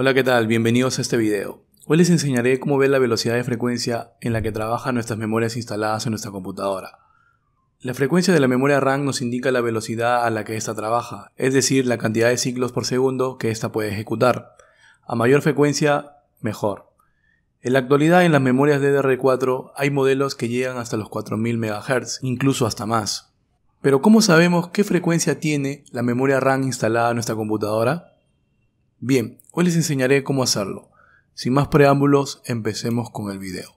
Hola, ¿qué tal? Bienvenidos a este video. Hoy les enseñaré cómo ver la velocidad de frecuencia en la que trabajan nuestras memorias instaladas en nuestra computadora. La frecuencia de la memoria RAM nos indica la velocidad a la que ésta trabaja, es decir, la cantidad de ciclos por segundo que ésta puede ejecutar. A mayor frecuencia, mejor. En la actualidad en las memorias DDR4 hay modelos que llegan hasta los 4000 MHz, incluso hasta más. Pero ¿cómo sabemos qué frecuencia tiene la memoria RAM instalada en nuestra computadora? Bien, hoy les enseñaré cómo hacerlo. Sin más preámbulos, empecemos con el video.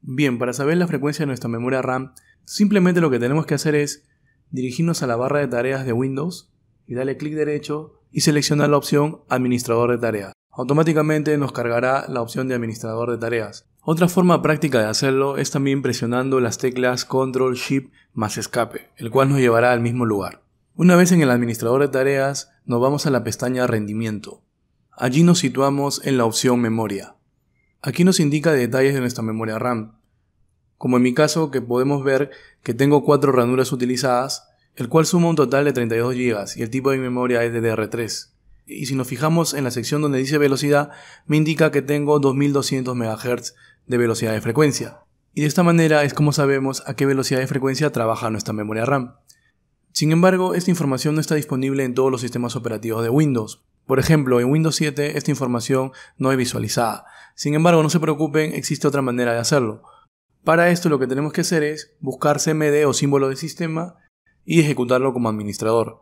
Bien, para saber la frecuencia de nuestra memoria RAM, simplemente lo que tenemos que hacer es dirigirnos a la barra de tareas de Windows y darle clic derecho y seleccionar la opción Administrador de tareas. Automáticamente nos cargará la opción de administrador de tareas. Otra forma práctica de hacerlo es también presionando las teclas Control Shift más escape, el cual nos llevará al mismo lugar. Una vez en el administrador de tareas, nos vamos a la pestaña Rendimiento. Allí nos situamos en la opción Memoria. Aquí nos indica detalles de nuestra memoria RAM, como en mi caso que podemos ver que tengo cuatro ranuras utilizadas, el cual suma un total de 32 GB y el tipo de memoria es DDR3 y si nos fijamos en la sección donde dice velocidad, me indica que tengo 2200 MHz de velocidad de frecuencia. Y de esta manera es como sabemos a qué velocidad de frecuencia trabaja nuestra memoria RAM. Sin embargo, esta información no está disponible en todos los sistemas operativos de Windows. Por ejemplo, en Windows 7 esta información no es visualizada. Sin embargo, no se preocupen, existe otra manera de hacerlo. Para esto lo que tenemos que hacer es buscar CMD o símbolo de sistema y ejecutarlo como administrador.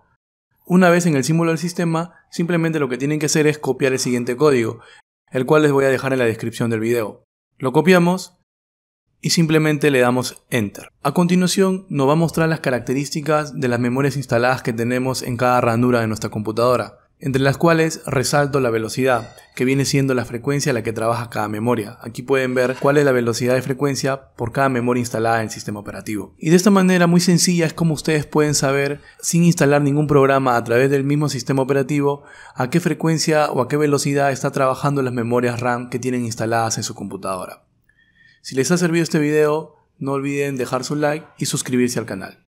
Una vez en el símbolo del sistema, simplemente lo que tienen que hacer es copiar el siguiente código, el cual les voy a dejar en la descripción del video. Lo copiamos y simplemente le damos Enter. A continuación nos va a mostrar las características de las memorias instaladas que tenemos en cada ranura de nuestra computadora entre las cuales resalto la velocidad, que viene siendo la frecuencia a la que trabaja cada memoria. Aquí pueden ver cuál es la velocidad de frecuencia por cada memoria instalada en el sistema operativo. Y de esta manera muy sencilla es como ustedes pueden saber, sin instalar ningún programa a través del mismo sistema operativo, a qué frecuencia o a qué velocidad está trabajando las memorias RAM que tienen instaladas en su computadora. Si les ha servido este video, no olviden dejar su like y suscribirse al canal.